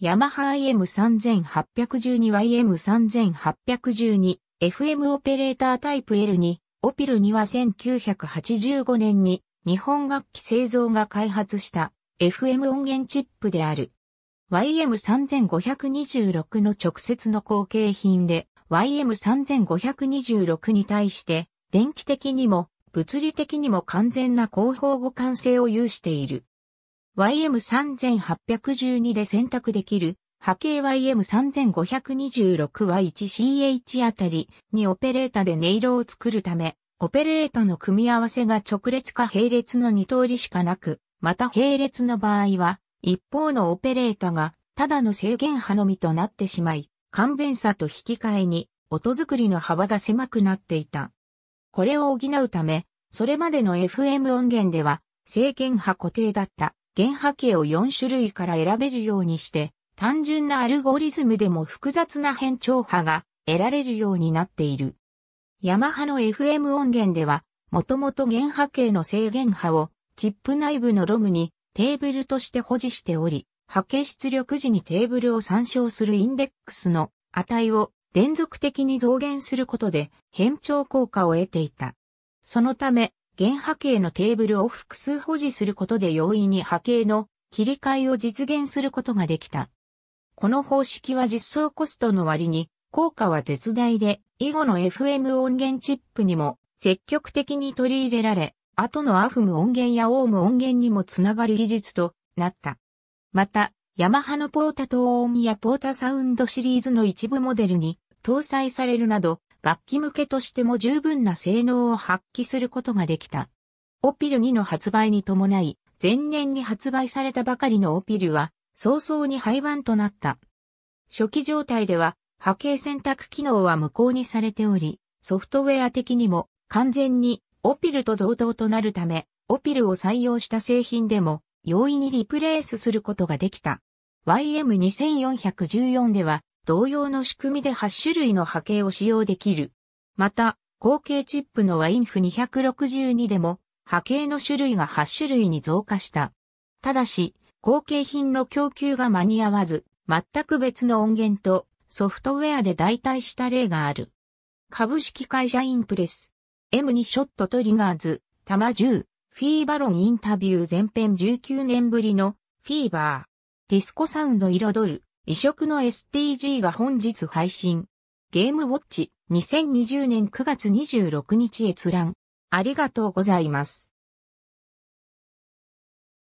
ヤマハ IM3812 YM3812 FM オペレータータイプ L2 オピルには1985年に日本楽器製造が開発した FM 音源チップである。YM3526 の直接の後継品で YM3526 に対して電気的にも物理的にも完全な広報互換性を有している。YM3812 で選択できる波形 YM3526Y1CH あたりにオペレータで音色を作るため、オペレータの組み合わせが直列か並列の2通りしかなく、また並列の場合は、一方のオペレータがただの制限波のみとなってしまい、勘弁さと引き換えに音作りの幅が狭くなっていた。これを補うため、それまでの FM 音源では、制限波固定だった原波形を4種類から選べるようにして、単純なアルゴリズムでも複雑な変調波が得られるようになっている。ヤマハの FM 音源では、もともと原波形の制限波をチップ内部のロムにテーブルとして保持しており、波形出力時にテーブルを参照するインデックスの値を連続的に増減することで変調効果を得ていた。そのため、原波形のテーブルを複数保持することで容易に波形の切り替えを実現することができた。この方式は実装コストの割に効果は絶大で、以後の FM 音源チップにも積極的に取り入れられ、後のアフム音源やオーム音源にもつながる技術となった。また、ヤマハのポータとオーミやポータサウンドシリーズの一部モデルに搭載されるなど、楽器向けとしても十分な性能を発揮することができた。オピル2の発売に伴い、前年に発売されたばかりのオピルは、早々に廃盤となった。初期状態では、波形選択機能は無効にされており、ソフトウェア的にも完全にオピルと同等となるため、オピルを採用した製品でも容易にリプレースすることができた。YM2414 では同様の仕組みで8種類の波形を使用できる。また、後継チップのワインフ262でも、波形の種類が8種類に増加した。ただし、後継品の供給が間に合わず、全く別の音源とソフトウェアで代替した例がある。株式会社インプレス。M2 ショットトリガーズ、玉10、フィーバロンインタビュー前編19年ぶりの、フィーバー。ディスコサウンド彩る、異色の STG が本日配信。ゲームウォッチ2020年9月26日閲覧。ありがとうございます。